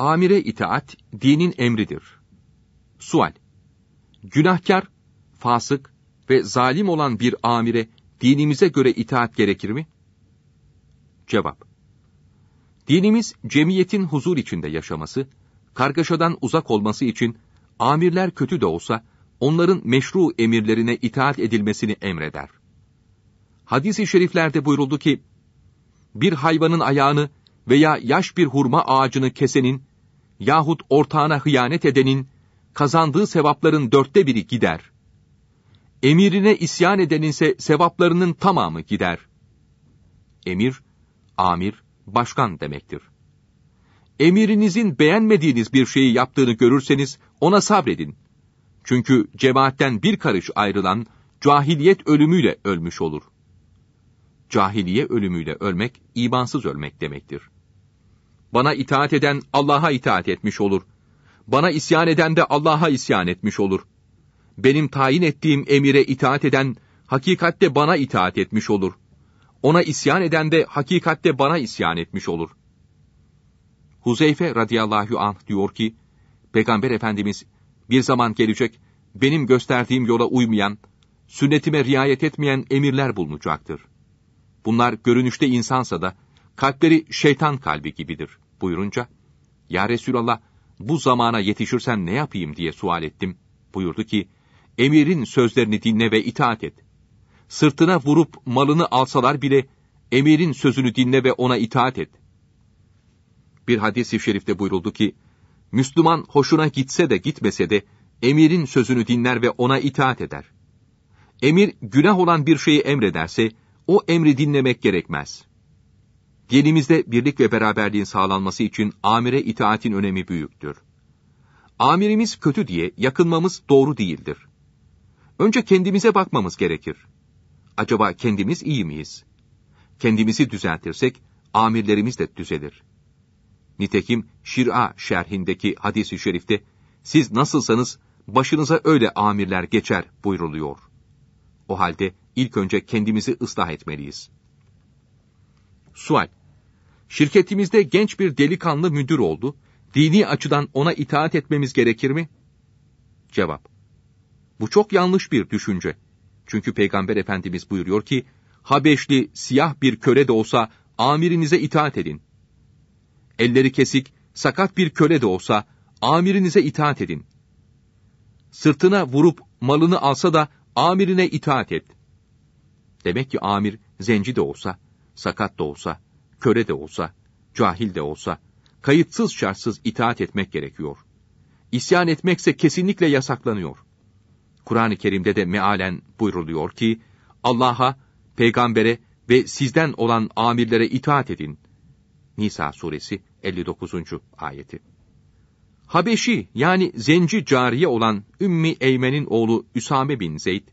Amire itaat dinin emridir. Sual. Günahkar, fasık ve zalim olan bir amire dinimize göre itaat gerekir mi? Cevap. Dinimiz cemiyetin huzur içinde yaşaması, kargaşadan uzak olması için amirler kötü de olsa onların meşru emirlerine itaat edilmesini emreder. Hadis-i şeriflerde buyuruldu ki, bir hayvanın ayağını veya yaş bir hurma ağacını kesenin yahut ortağına hıyanet edenin, kazandığı sevapların dörtte biri gider. Emirine isyan edeninse sevaplarının tamamı gider. Emir, amir, başkan demektir. Emirinizin beğenmediğiniz bir şeyi yaptığını görürseniz ona sabredin. Çünkü cemaatten bir karış ayrılan cahiliyet ölümüyle ölmüş olur. Cahiliye ölümüyle ölmek imansız ölmek demektir. Bana itaat eden Allah'a itaat etmiş olur. Bana isyan eden de Allah'a isyan etmiş olur. Benim tayin ettiğim emire itaat eden, hakikatte bana itaat etmiş olur. Ona isyan eden de hakikatte bana isyan etmiş olur. Huzeyfe radıyallahu anh diyor ki, Peygamber Efendimiz, bir zaman gelecek, benim gösterdiğim yola uymayan, sünnetime riayet etmeyen emirler bulunacaktır. Bunlar görünüşte insansa da, kalpleri şeytan kalbi gibidir buyurunca, Ya Resulallah, bu zamana yetişirsem ne yapayım diye sual ettim. Buyurdu ki, emirin sözlerini dinle ve itaat et. Sırtına vurup malını alsalar bile, emirin sözünü dinle ve ona itaat et. Bir hadis-i şerifte buyuruldu ki, Müslüman hoşuna gitse de gitmese de, emirin sözünü dinler ve ona itaat eder. Emir, günah olan bir şeyi emrederse, o emri dinlemek gerekmez.'' Genimizde birlik ve beraberliğin sağlanması için amire itaatin önemi büyüktür. Amirimiz kötü diye yakınmamız doğru değildir. Önce kendimize bakmamız gerekir. Acaba kendimiz iyi miyiz? Kendimizi düzeltirsek amirlerimiz de düzelir. Nitekim Şir'a şerhindeki hadis-i şerifte siz nasılsanız başınıza öyle amirler geçer buyruluyor. O halde ilk önce kendimizi ıslah etmeliyiz. Sual Şirketimizde genç bir delikanlı müdür oldu. Dini açıdan ona itaat etmemiz gerekir mi? Cevap. Bu çok yanlış bir düşünce. Çünkü Peygamber Efendimiz buyuruyor ki, Habeşli siyah bir köle de olsa amirinize itaat edin. Elleri kesik, sakat bir köle de olsa amirinize itaat edin. Sırtına vurup malını alsa da amirine itaat et. Demek ki amir zenci de olsa, sakat da olsa, köre de olsa, cahil de olsa, kayıtsız şartsız itaat etmek gerekiyor. İsyan etmekse kesinlikle yasaklanıyor. Kur'an-ı Kerim'de de mealen buyruluyor ki, Allah'a, peygambere ve sizden olan amirlere itaat edin. Nisa suresi 59. ayeti. Habeşi yani zenci cariye olan Ümmi Eymen'in oğlu Üsame bin Zeyd,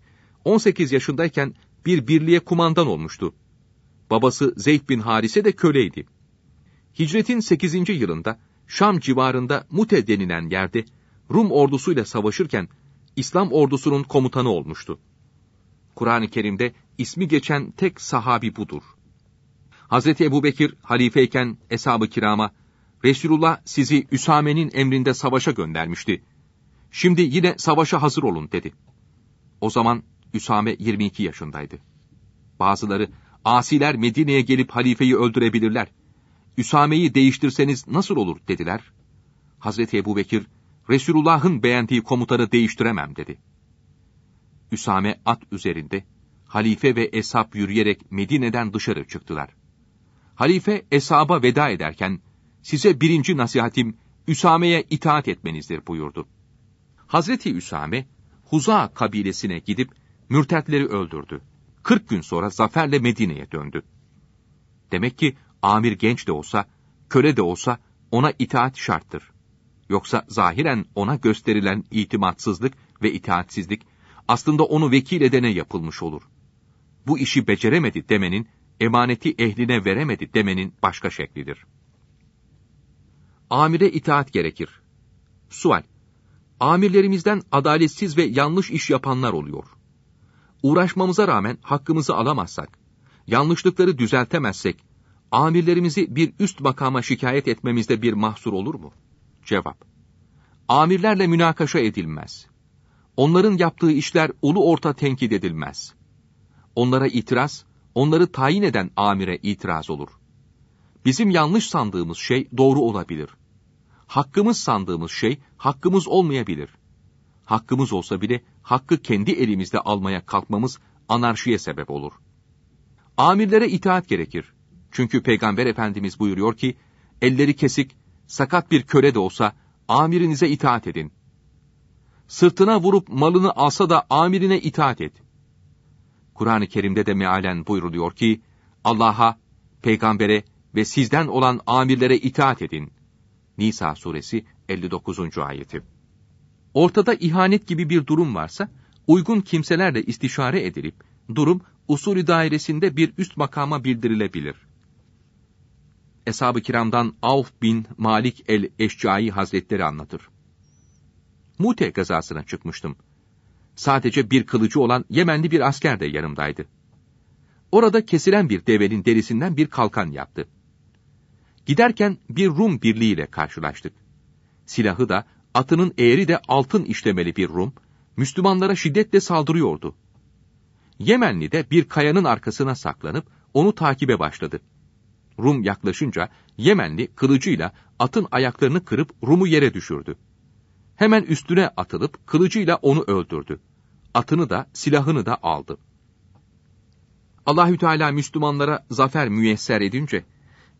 18 yaşındayken bir birliğe kumandan olmuştu. Babası Zeyd bin Harise de köleydi. Hicretin 8. yılında Şam civarında Mute denilen yerde Rum ordusuyla savaşırken İslam ordusunun komutanı olmuştu. Kur'an-ı Kerim'de ismi geçen tek sahabi budur. Hazreti Ebu Bekir halifeyken eshab-ı kirama Resulullah sizi Üsame'nin emrinde savaşa göndermişti. Şimdi yine savaşa hazır olun dedi. O zaman Üsame 22 yaşındaydı. Bazıları asiler Medine'ye gelip halifeyi öldürebilirler. Üsame'yi değiştirseniz nasıl olur dediler. Hazreti Ebu Bekir, Resulullah'ın beğendiği komutanı değiştiremem dedi. Üsame at üzerinde, halife ve eshab yürüyerek Medine'den dışarı çıktılar. Halife eshaba veda ederken, size birinci nasihatim, Üsame'ye itaat etmenizdir buyurdu. Hazreti Üsame, Huza kabilesine gidip, mürtetleri öldürdü. 40 gün sonra zaferle Medine'ye döndü. Demek ki amir genç de olsa, köle de olsa ona itaat şarttır. Yoksa zahiren ona gösterilen itimatsızlık ve itaatsizlik aslında onu vekil edene yapılmış olur. Bu işi beceremedi demenin, emaneti ehline veremedi demenin başka şeklidir. Amire itaat gerekir. Sual. Amirlerimizden adaletsiz ve yanlış iş yapanlar oluyor uğraşmamıza rağmen hakkımızı alamazsak, yanlışlıkları düzeltemezsek, amirlerimizi bir üst makama şikayet etmemizde bir mahsur olur mu? Cevap. Amirlerle münakaşa edilmez. Onların yaptığı işler ulu orta tenkit edilmez. Onlara itiraz, onları tayin eden amire itiraz olur. Bizim yanlış sandığımız şey doğru olabilir. Hakkımız sandığımız şey hakkımız olmayabilir. Hakkımız olsa bile hakkı kendi elimizde almaya kalkmamız anarşiye sebep olur. Amirlere itaat gerekir. Çünkü Peygamber Efendimiz buyuruyor ki, elleri kesik, sakat bir köle de olsa amirinize itaat edin. Sırtına vurup malını alsa da amirine itaat et. Kur'an-ı Kerim'de de mealen buyruluyor ki, Allah'a, peygambere ve sizden olan amirlere itaat edin. Nisa suresi 59. ayeti. Ortada ihanet gibi bir durum varsa, uygun kimselerle istişare edilip, durum usulü dairesinde bir üst makama bildirilebilir. Eshab-ı kiramdan Avf bin Malik el-Eşcai Hazretleri anlatır. Mute gazasına çıkmıştım. Sadece bir kılıcı olan Yemenli bir asker de yanımdaydı. Orada kesilen bir devenin derisinden bir kalkan yaptı. Giderken bir Rum birliğiyle karşılaştık. Silahı da atının eğri de altın işlemeli bir Rum, Müslümanlara şiddetle saldırıyordu. Yemenli de bir kayanın arkasına saklanıp onu takibe başladı. Rum yaklaşınca Yemenli kılıcıyla atın ayaklarını kırıp Rum'u yere düşürdü. Hemen üstüne atılıp kılıcıyla onu öldürdü. Atını da silahını da aldı. Allahü Teala Müslümanlara zafer müyesser edince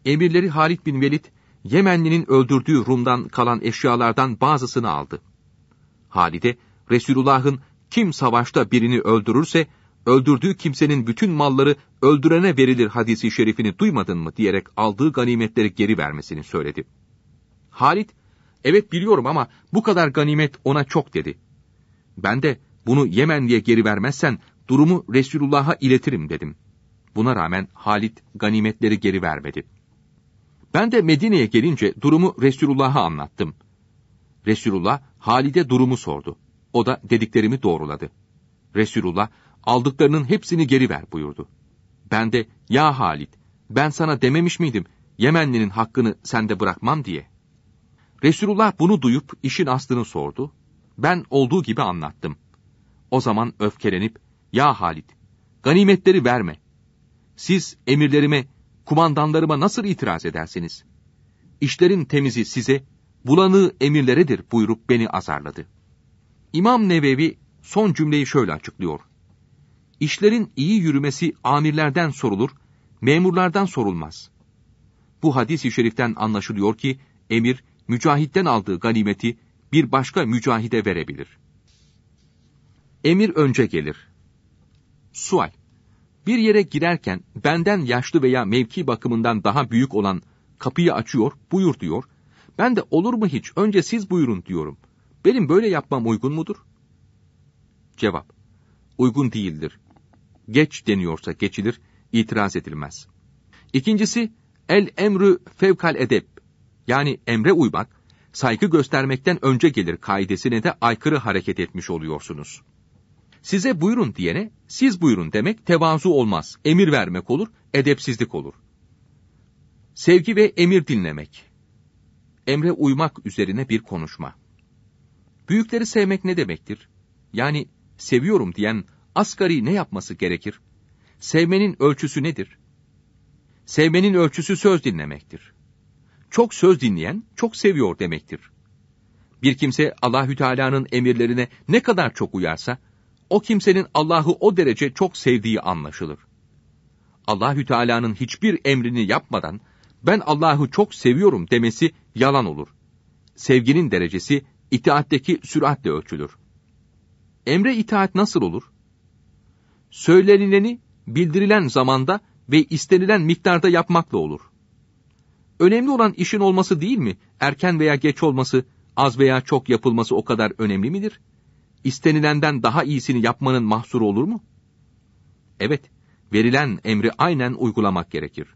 emirleri Halid bin Velid Yemenlinin öldürdüğü Rum'dan kalan eşyalardan bazısını aldı. Halide, Resulullah'ın kim savaşta birini öldürürse, öldürdüğü kimsenin bütün malları öldürene verilir hadisi şerifini duymadın mı diyerek aldığı ganimetleri geri vermesini söyledi. Halit, evet biliyorum ama bu kadar ganimet ona çok dedi. Ben de bunu Yemen diye geri vermezsen durumu Resulullah'a iletirim dedim. Buna rağmen Halit ganimetleri geri vermedi.'' Ben de Medine'ye gelince durumu Resulullah'a anlattım. Resulullah Halide durumu sordu. O da dediklerimi doğruladı. Resulullah aldıklarının hepsini geri ver buyurdu. Ben de ya Halid ben sana dememiş miydim Yemenlinin hakkını sende bırakmam diye. Resulullah bunu duyup işin aslını sordu. Ben olduğu gibi anlattım. O zaman öfkelenip ya Halid ganimetleri verme. Siz emirlerime kumandanlarıma nasıl itiraz edersiniz? İşlerin temizi size, bulanığı emirleredir buyurup beni azarladı. İmam Nevevi son cümleyi şöyle açıklıyor. İşlerin iyi yürümesi amirlerden sorulur, memurlardan sorulmaz. Bu hadis-i şeriften anlaşılıyor ki, emir, mücahitten aldığı ganimeti bir başka mücahide verebilir. Emir önce gelir. Sual bir yere girerken benden yaşlı veya mevki bakımından daha büyük olan kapıyı açıyor, buyur diyor. Ben de olur mu hiç önce siz buyurun diyorum. Benim böyle yapmam uygun mudur? Cevap. Uygun değildir. Geç deniyorsa geçilir, itiraz edilmez. İkincisi, el emrü fevkal edep, yani emre uymak, saygı göstermekten önce gelir kaidesine de aykırı hareket etmiş oluyorsunuz.'' Size buyurun diyene siz buyurun demek tevazu olmaz, emir vermek olur, edepsizlik olur. Sevgi ve emir dinlemek. Emre uymak üzerine bir konuşma. Büyükleri sevmek ne demektir? Yani seviyorum diyen asgari ne yapması gerekir? Sevmenin ölçüsü nedir? Sevmenin ölçüsü söz dinlemektir. Çok söz dinleyen çok seviyor demektir. Bir kimse Allahü Teala'nın emirlerine ne kadar çok uyarsa o kimsenin Allah'ı o derece çok sevdiği anlaşılır. Allahü Teala'nın hiçbir emrini yapmadan ben Allah'ı çok seviyorum demesi yalan olur. Sevginin derecesi itaatteki süratle ölçülür. Emre itaat nasıl olur? Söylenileni bildirilen zamanda ve istenilen miktarda yapmakla olur. Önemli olan işin olması değil mi? Erken veya geç olması, az veya çok yapılması o kadar önemli midir?'' istenilenden daha iyisini yapmanın mahsuru olur mu? Evet, verilen emri aynen uygulamak gerekir.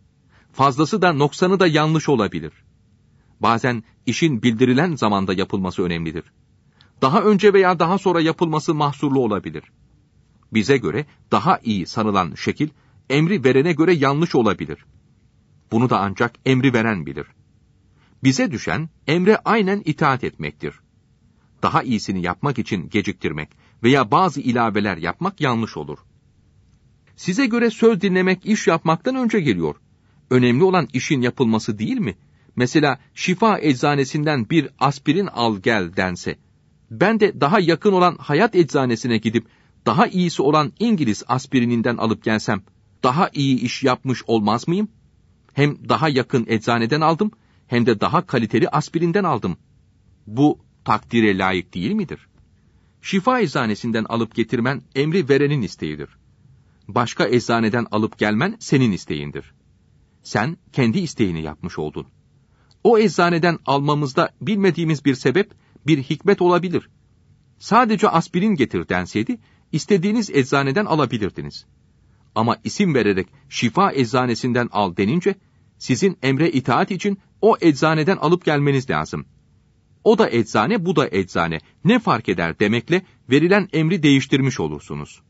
Fazlası da noksanı da yanlış olabilir. Bazen işin bildirilen zamanda yapılması önemlidir. Daha önce veya daha sonra yapılması mahsurlu olabilir. Bize göre daha iyi sanılan şekil, emri verene göre yanlış olabilir. Bunu da ancak emri veren bilir. Bize düşen, emre aynen itaat etmektir daha iyisini yapmak için geciktirmek veya bazı ilaveler yapmak yanlış olur. Size göre söz dinlemek iş yapmaktan önce geliyor. Önemli olan işin yapılması değil mi? Mesela şifa eczanesinden bir aspirin al gel dense, ben de daha yakın olan hayat eczanesine gidip daha iyisi olan İngiliz aspirininden alıp gelsem, daha iyi iş yapmış olmaz mıyım? Hem daha yakın eczaneden aldım, hem de daha kaliteli aspirinden aldım. Bu takdire layık değil midir? Şifa eczanesinden alıp getirmen emri verenin isteğidir. Başka eczaneden alıp gelmen senin isteğindir. Sen kendi isteğini yapmış oldun. O eczaneden almamızda bilmediğimiz bir sebep, bir hikmet olabilir. Sadece aspirin getir denseydi, istediğiniz eczaneden alabilirdiniz. Ama isim vererek şifa eczanesinden al denince, sizin emre itaat için o eczaneden alıp gelmeniz lazım.'' o da eczane bu da eczane ne fark eder demekle verilen emri değiştirmiş olursunuz.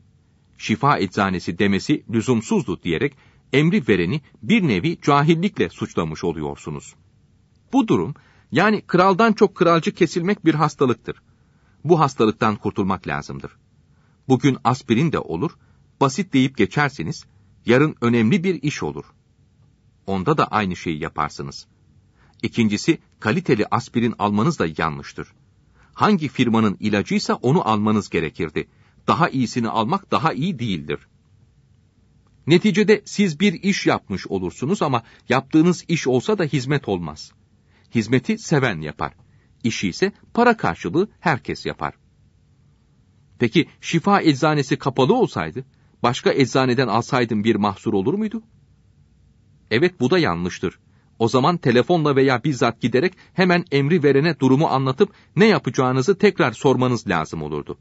Şifa eczanesi demesi lüzumsuzdu diyerek emri vereni bir nevi cahillikle suçlamış oluyorsunuz. Bu durum yani kraldan çok kralcı kesilmek bir hastalıktır. Bu hastalıktan kurtulmak lazımdır. Bugün aspirin de olur, basit deyip geçersiniz, yarın önemli bir iş olur. Onda da aynı şeyi yaparsınız. İkincisi, kaliteli aspirin almanız da yanlıştır. Hangi firmanın ilacıysa onu almanız gerekirdi. Daha iyisini almak daha iyi değildir. Neticede siz bir iş yapmış olursunuz ama yaptığınız iş olsa da hizmet olmaz. Hizmeti seven yapar. İşi ise para karşılığı herkes yapar. Peki şifa eczanesi kapalı olsaydı, başka eczaneden alsaydın bir mahsur olur muydu? Evet bu da yanlıştır. O zaman telefonla veya bizzat giderek hemen emri verene durumu anlatıp ne yapacağınızı tekrar sormanız lazım olurdu.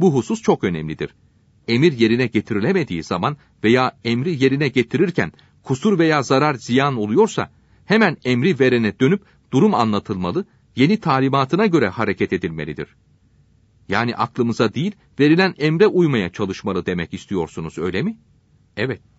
Bu husus çok önemlidir. Emir yerine getirilemediği zaman veya emri yerine getirirken kusur veya zarar ziyan oluyorsa hemen emri verene dönüp durum anlatılmalı, yeni talimatına göre hareket edilmelidir. Yani aklımıza değil, verilen emre uymaya çalışmalı demek istiyorsunuz öyle mi? Evet.